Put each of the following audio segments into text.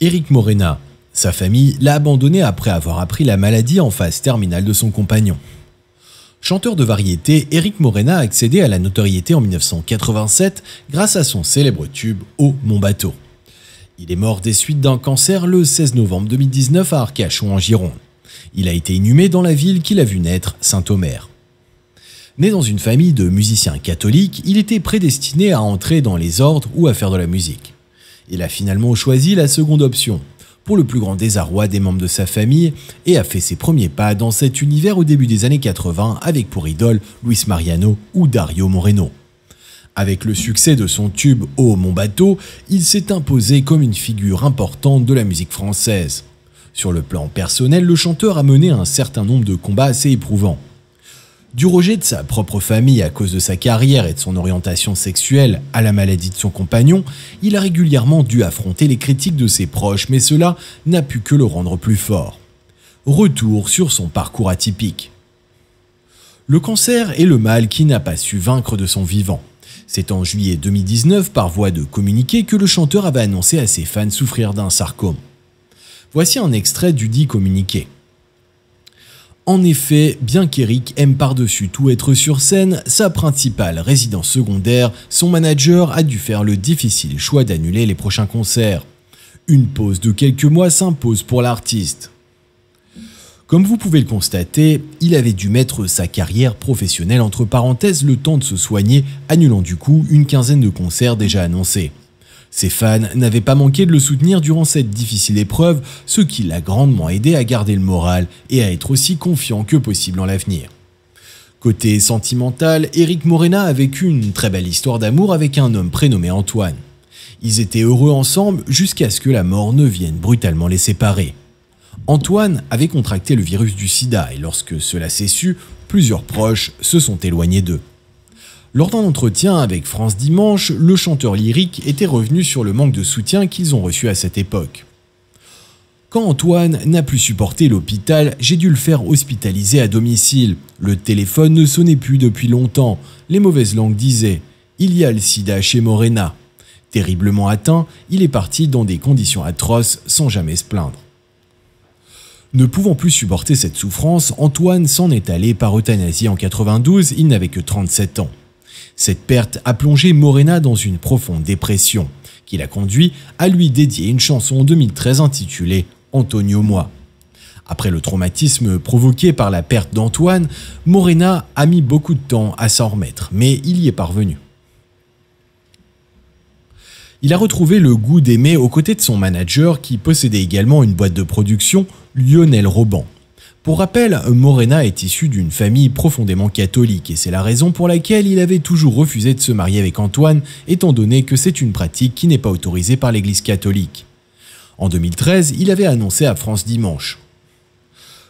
Eric Morena. Sa famille l'a abandonné après avoir appris la maladie en phase terminale de son compagnon. Chanteur de variété, Eric Morena a accédé à la notoriété en 1987 grâce à son célèbre tube Oh mon bateau. Il est mort des suites d'un cancer le 16 novembre 2019 à Arcachon en Gironde. Il a été inhumé dans la ville qu'il a vu naître, Saint-Omer. Né dans une famille de musiciens catholiques, il était prédestiné à entrer dans les ordres ou à faire de la musique. Il a finalement choisi la seconde option, pour le plus grand désarroi des membres de sa famille, et a fait ses premiers pas dans cet univers au début des années 80 avec pour idole Luis Mariano ou Dario Moreno. Avec le succès de son tube Oh mon bateau, il s'est imposé comme une figure importante de la musique française. Sur le plan personnel, le chanteur a mené un certain nombre de combats assez éprouvants. Du rejet de sa propre famille à cause de sa carrière et de son orientation sexuelle à la maladie de son compagnon, il a régulièrement dû affronter les critiques de ses proches, mais cela n'a pu que le rendre plus fort. Retour sur son parcours atypique. Le cancer est le mal qui n'a pas su vaincre de son vivant. C'est en juillet 2019, par voie de communiqué, que le chanteur avait annoncé à ses fans souffrir d'un sarcome. Voici un extrait du dit communiqué. En effet, bien qu'Eric aime par-dessus tout être sur scène, sa principale résidence secondaire, son manager a dû faire le difficile choix d'annuler les prochains concerts. Une pause de quelques mois s'impose pour l'artiste. Comme vous pouvez le constater, il avait dû mettre sa carrière professionnelle entre parenthèses le temps de se soigner, annulant du coup une quinzaine de concerts déjà annoncés. Ses fans n'avaient pas manqué de le soutenir durant cette difficile épreuve, ce qui l'a grandement aidé à garder le moral et à être aussi confiant que possible en l'avenir. Côté sentimental, Eric Morena a vécu une très belle histoire d'amour avec un homme prénommé Antoine. Ils étaient heureux ensemble jusqu'à ce que la mort ne vienne brutalement les séparer. Antoine avait contracté le virus du sida et lorsque cela s'est su, plusieurs proches se sont éloignés d'eux. Lors d'un entretien avec France Dimanche, le chanteur lyrique était revenu sur le manque de soutien qu'ils ont reçu à cette époque. Quand Antoine n'a plus supporté l'hôpital, j'ai dû le faire hospitaliser à domicile. Le téléphone ne sonnait plus depuis longtemps. Les mauvaises langues disaient Il y a le sida chez Morena. Terriblement atteint, il est parti dans des conditions atroces sans jamais se plaindre. Ne pouvant plus supporter cette souffrance, Antoine s'en est allé par euthanasie en 92, il n'avait que 37 ans. Cette perte a plongé Morena dans une profonde dépression, qui l'a conduit à lui dédier une chanson en 2013 intitulée Antonio Moi. Après le traumatisme provoqué par la perte d'Antoine, Morena a mis beaucoup de temps à s'en remettre, mais il y est parvenu. Il a retrouvé le goût d'aimer aux côtés de son manager qui possédait également une boîte de production, Lionel Roban. Pour rappel, Morena est issu d'une famille profondément catholique et c'est la raison pour laquelle il avait toujours refusé de se marier avec Antoine, étant donné que c'est une pratique qui n'est pas autorisée par l'Église catholique. En 2013, il avait annoncé à France Dimanche.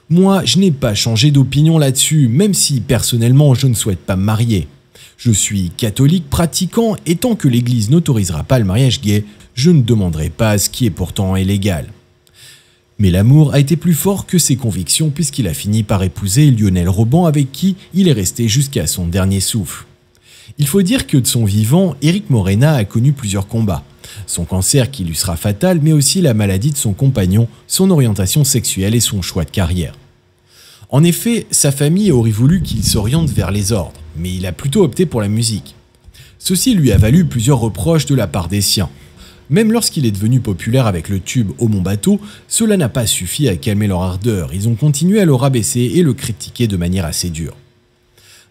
Moi, je n'ai pas changé d'opinion là-dessus, même si personnellement je ne souhaite pas me marier. Je suis catholique pratiquant et tant que l'Église n'autorisera pas le mariage gay, je ne demanderai pas ce qui est pourtant illégal. Mais l'amour a été plus fort que ses convictions puisqu'il a fini par épouser Lionel Roban avec qui il est resté jusqu'à son dernier souffle. Il faut dire que de son vivant, Eric Morena a connu plusieurs combats. Son cancer qui lui sera fatal, mais aussi la maladie de son compagnon, son orientation sexuelle et son choix de carrière. En effet, sa famille aurait voulu qu'il s'oriente vers les ordres, mais il a plutôt opté pour la musique. Ceci lui a valu plusieurs reproches de la part des siens, même lorsqu'il est devenu populaire avec le tube Au mon bateau, cela n'a pas suffi à calmer leur ardeur, ils ont continué à le rabaisser et le critiquer de manière assez dure.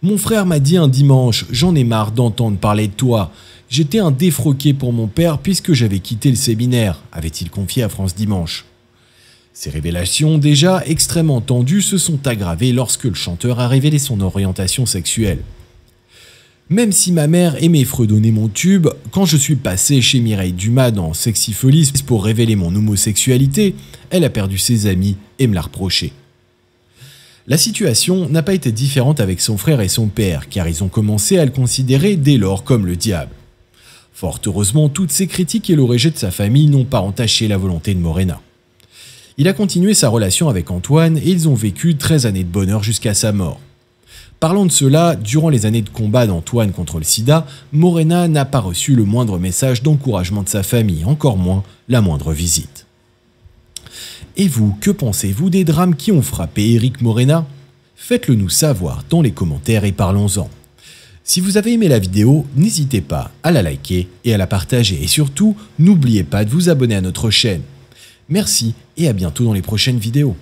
Mon frère m'a dit un dimanche, j'en ai marre d'entendre parler de toi. J'étais un défroqué pour mon père puisque j'avais quitté le séminaire, avait-il confié à France Dimanche. Ces révélations, déjà extrêmement tendues, se sont aggravées lorsque le chanteur a révélé son orientation sexuelle. Même si ma mère aimait fredonner mon tube, quand je suis passé chez Mireille Dumas dans Folies pour révéler mon homosexualité, elle a perdu ses amis et me l'a reproché. La situation n'a pas été différente avec son frère et son père, car ils ont commencé à le considérer dès lors comme le diable. Fort heureusement, toutes ces critiques et le rejet de sa famille n'ont pas entaché la volonté de Morena. Il a continué sa relation avec Antoine et ils ont vécu 13 années de bonheur jusqu'à sa mort. Parlant de cela, durant les années de combat d'Antoine contre le sida, Morena n'a pas reçu le moindre message d'encouragement de sa famille, encore moins la moindre visite. Et vous, que pensez-vous des drames qui ont frappé Eric Morena Faites-le nous savoir dans les commentaires et parlons-en. Si vous avez aimé la vidéo, n'hésitez pas à la liker et à la partager et surtout, n'oubliez pas de vous abonner à notre chaîne. Merci et à bientôt dans les prochaines vidéos.